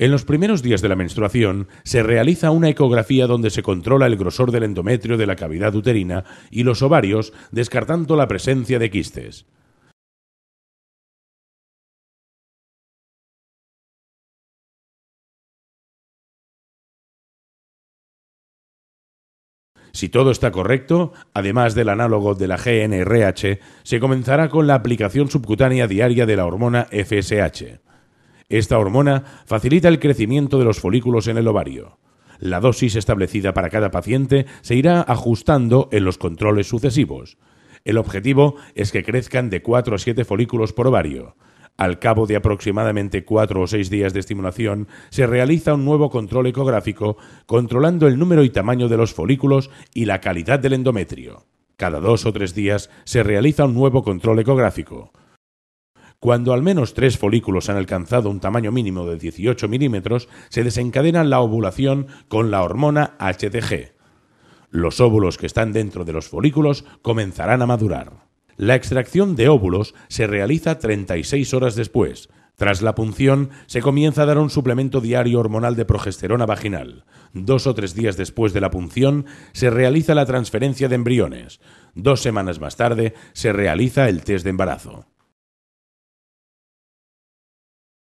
En los primeros días de la menstruación se realiza una ecografía donde se controla el grosor del endometrio de la cavidad uterina y los ovarios, descartando la presencia de quistes. Si todo está correcto, además del análogo de la GNRH, se comenzará con la aplicación subcutánea diaria de la hormona FSH. Esta hormona facilita el crecimiento de los folículos en el ovario. La dosis establecida para cada paciente se irá ajustando en los controles sucesivos. El objetivo es que crezcan de 4 a 7 folículos por ovario. Al cabo de aproximadamente 4 o 6 días de estimulación, se realiza un nuevo control ecográfico controlando el número y tamaño de los folículos y la calidad del endometrio. Cada 2 o 3 días se realiza un nuevo control ecográfico. Cuando al menos tres folículos han alcanzado un tamaño mínimo de 18 milímetros, se desencadena la ovulación con la hormona HTG. Los óvulos que están dentro de los folículos comenzarán a madurar. La extracción de óvulos se realiza 36 horas después. Tras la punción, se comienza a dar un suplemento diario hormonal de progesterona vaginal. Dos o tres días después de la punción, se realiza la transferencia de embriones. Dos semanas más tarde, se realiza el test de embarazo.